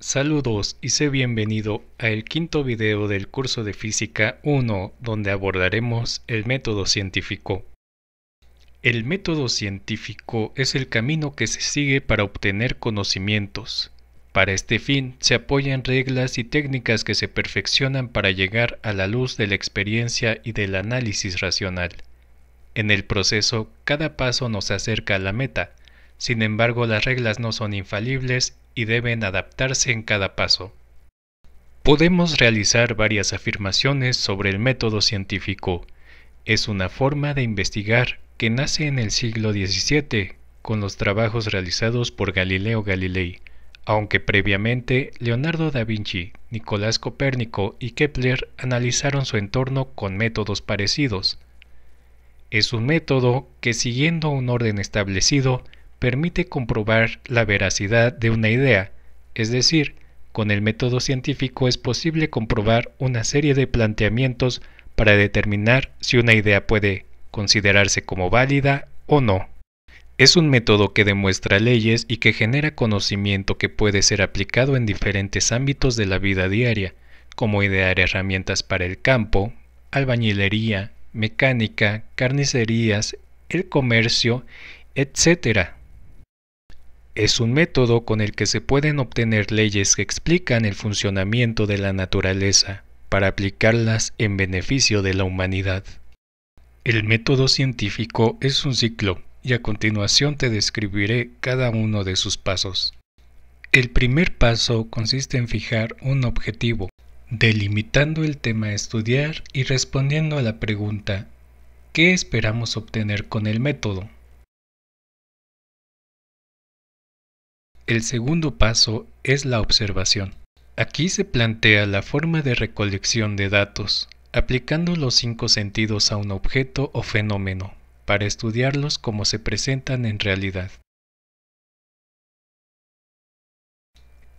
Saludos y sé bienvenido a el quinto video del curso de Física 1 donde abordaremos el método científico. El método científico es el camino que se sigue para obtener conocimientos. Para este fin se apoyan reglas y técnicas que se perfeccionan para llegar a la luz de la experiencia y del análisis racional. En el proceso, cada paso nos acerca a la meta, sin embargo las reglas no son infalibles y deben adaptarse en cada paso. Podemos realizar varias afirmaciones sobre el método científico. Es una forma de investigar que nace en el siglo XVII con los trabajos realizados por Galileo Galilei, aunque previamente Leonardo da Vinci, Nicolás Copérnico y Kepler analizaron su entorno con métodos parecidos. Es un método que siguiendo un orden establecido permite comprobar la veracidad de una idea, es decir, con el método científico es posible comprobar una serie de planteamientos para determinar si una idea puede considerarse como válida o no. Es un método que demuestra leyes y que genera conocimiento que puede ser aplicado en diferentes ámbitos de la vida diaria, como idear herramientas para el campo, albañilería, mecánica, carnicerías, el comercio, etc. Es un método con el que se pueden obtener leyes que explican el funcionamiento de la naturaleza para aplicarlas en beneficio de la humanidad. El método científico es un ciclo y a continuación te describiré cada uno de sus pasos. El primer paso consiste en fijar un objetivo, delimitando el tema a estudiar y respondiendo a la pregunta ¿qué esperamos obtener con el método? El segundo paso es la observación. Aquí se plantea la forma de recolección de datos, aplicando los cinco sentidos a un objeto o fenómeno, para estudiarlos como se presentan en realidad.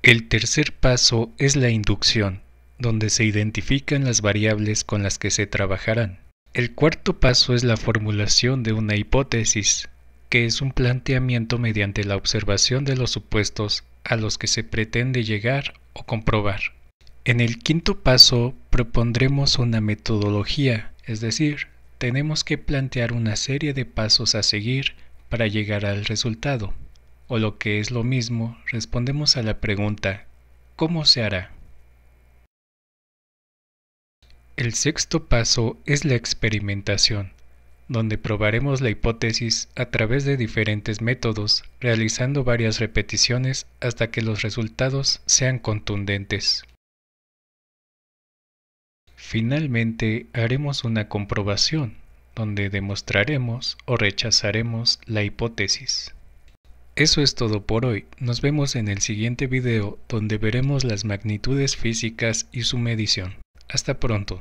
El tercer paso es la inducción, donde se identifican las variables con las que se trabajarán. El cuarto paso es la formulación de una hipótesis, que es un planteamiento mediante la observación de los supuestos a los que se pretende llegar o comprobar. En el quinto paso propondremos una metodología, es decir, tenemos que plantear una serie de pasos a seguir para llegar al resultado, o lo que es lo mismo, respondemos a la pregunta, ¿cómo se hará? El sexto paso es la experimentación donde probaremos la hipótesis a través de diferentes métodos, realizando varias repeticiones hasta que los resultados sean contundentes. Finalmente, haremos una comprobación, donde demostraremos o rechazaremos la hipótesis. Eso es todo por hoy, nos vemos en el siguiente video donde veremos las magnitudes físicas y su medición. Hasta pronto.